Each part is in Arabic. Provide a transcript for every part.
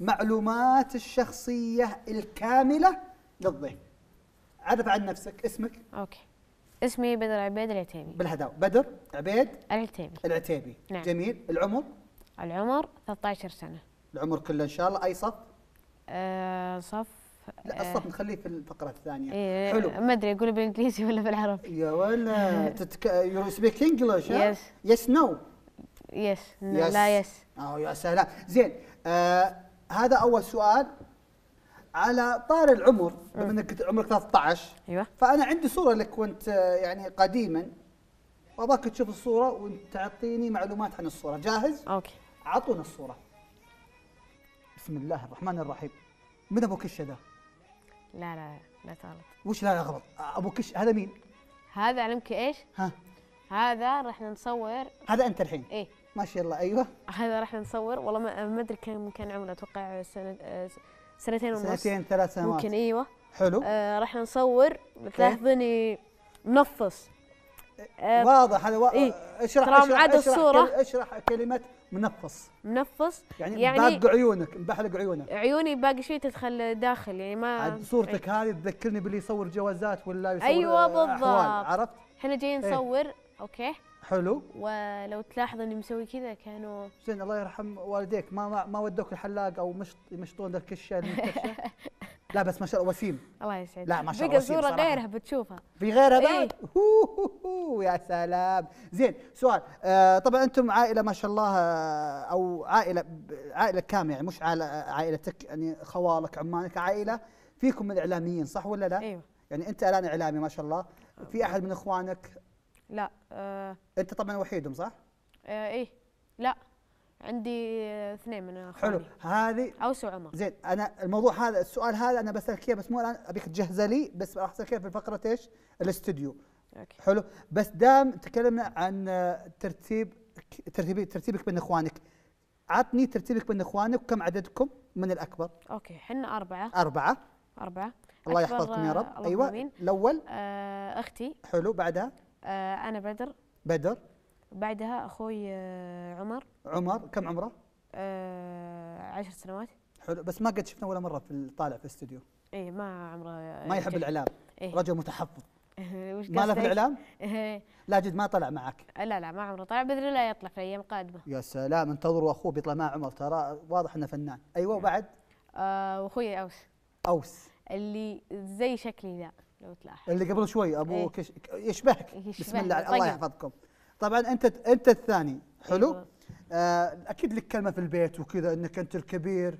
معلومات الشخصيه الكامله للضيف عرف عن نفسك اسمك اوكي اسمي بدر عبيد العتيبي بالهداوه بدر عبيد العتيبي العتيبي نعم. جميل العمر العمر 13 سنه العمر كله ان شاء الله اي صف أه صف لا آه، الصف نخليه في الفقره الثانيه إيه حلو ما ادري اقول بالانجليزي ولا بالعربي يا ولا تتك... يو سبيك انجلش يس يس نو يس لا يس اه يا سلام زين آه هذا اول سؤال على طار العمر بما انك عمرك 13 ايوه فانا عندي صوره لك وانت يعني قديما وابغاك تشوف الصوره وانت تعطيني معلومات عن الصوره جاهز اوكي اعطونا الصوره بسم الله الرحمن الرحيم من ابو كشه ذا لا لا لا تغلط وش لا لا غلط ابو كشه هذا مين هذا علمك ايش ها هذا رحنا نصور هذا انت الحين ايه ما شاء الله ايوه هذا راح نصور والله ما ادري كم كان عمره اتوقع سنه سنتين ونص سنتين ثلاث سنوات ممكن ايوه حلو آه راح نصور تلاحظني منفص آه واضح هذا و... إيه؟ اشرح اشرح اشرح, الصورة اشرح كلمة منفص منفص يعني, يعني باقي عيونك مبحلق عيونك عيوني باقي شيء تدخل داخل يعني ما صورتك هذه تذكرني باللي يصور جوازات ولا يصور ايوه بالضبط عرفت؟ احنا جايين إيه. نصور إيه؟ اوكي حلو ولو تلاحظ اني مسوي كذا كانوا زين الله يرحم والديك ما ما, ما ودوك الحلاق او مشط يمشطون ذاك الشيء لا بس ما شاء الله وسيم الله يسعدك لا ما شاء الله بقى صوره غيرها بتشوفها في غيرها بعد ايه؟ يا سلام زين سؤال آه طبعا انتم عائله ما شاء الله آه، او عائله عائله كامله يعني مش آه، عائلتك يعني خوالك عمانك عائله فيكم من الاعلاميين صح ولا لا؟ ايوه يعني انت الان اعلامي ما شاء الله في احد من اخوانك لا آه انت طبعا وحيدهم صح؟ آه ايه لا عندي آه، اثنين من اخواني حلو هذه اوس وعمر زين انا الموضوع هذا السؤال هذا انا بسالك اياه بس مو الان ابيك تجهزه لي بس راح اسالك في فقره ايش؟ الاستوديو أوكي. حلو بس دام تكلمنا عن آه، ترتيب ترتيب ترتيبك بين اخوانك عطني ترتيبك بين اخوانك وكم عددكم من الاكبر؟ اوكي احنا اربعه اربعه اربعه الله يحفظكم يا رب آه، ايوه الاول آه اختي حلو بعدها آه، انا بدر بدر بعدها اخوي آه، عمر عمر كم عمره؟ آه، عشر سنوات حلو بس ما قد شفنا ولا مره في طالع في الاستوديو اي ما عمره ما يحب الاعلام إيه؟ رجل متحفظ ما له في الاعلام؟ لا جد ما طلع معك لا لا ما عمره طلع باذن الله يطلع في ايام قادمه يا سلام انتظروا اخوه بيطلع مع عمر ترى واضح انه فنان ايوه نعم. وبعد؟ أه واخوي اوس اوس اللي زي شكلي ذا لو تلاحظ اللي قبل شوي ابوك إيه. إيه؟ يشبهك بسم الله طيب. الله يحفظكم طبعا انت انت الثاني حلو أيوه. آه، اكيد لك كلمه في البيت وكذا انك انت الكبير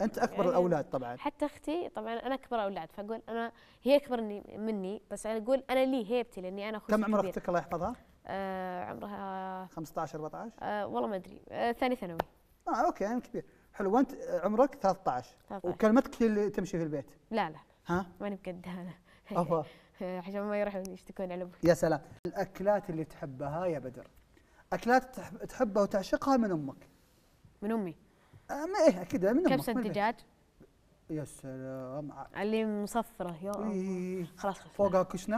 انت اكبر يعني الاولاد طبعا حتى اختي طبعا انا اكبر اولاد فاقول انا هي اكبر مني بس انا اقول انا لي هيبتي لاني انا اخوي كم عمر اختك الله يحفظها؟ آه عمرها 15 14 آه والله ما ادري آه ثاني ثانوي اه اوكي يعني كبير حلو وانت عمرك 13, 13. وكلمتك هي اللي تمشي في البيت لا لا ها ماني بقدها انا افا عشان ما يروحون يشتكون على ابوك يا سلام الاكلات اللي تحبها يا بدر اكلات تحبها وتعشقها من امك من امي آه ما ايه اكيد من امك كبسه دجاج يا سلام اللي مصفره يا إيه. خلاص خلاص فوقها كشنه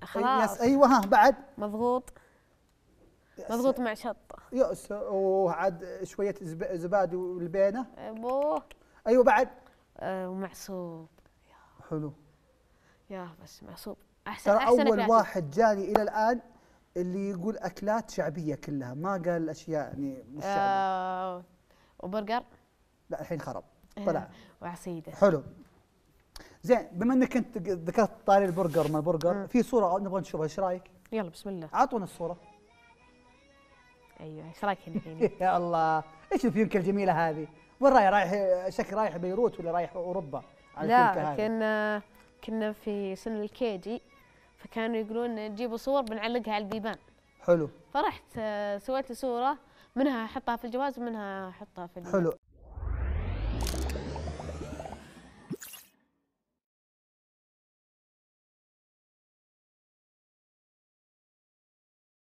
إيه، خلاص ايوه ها بعد مضغوط مضغوط مع شطه يأس وعاد شويه زبادي والبينه ابوه ايوه بعد آه، ومعصوب حلو يا بس معصوب احسن ترى اول أكلات. واحد جاني الى الان اللي يقول اكلات شعبيه كلها ما قال اشياء يعني مش شعبيه آه وبرجر لا الحين خرب آه، طلع وعصيده حلو زين بما انك انت ذكرت طاري البرجر ما البرجر في صوره نبغى نشوفها ايش رايك؟ يلا بسم الله اعطونا الصوره ايوه ايش رايك هنا يا الله ايش الفيونكه الجميله هذه؟ وين رايح رايح شكل رايح بيروت ولا رايح اوروبا على لا لكن آه، كنا في سن الكيجي فكانوا يقولون جيبوا صور بنعلقها على البيبان حلو فرحت آه، سويت لي صوره منها احطها في الجواز ومنها احطها في البيبان. حلو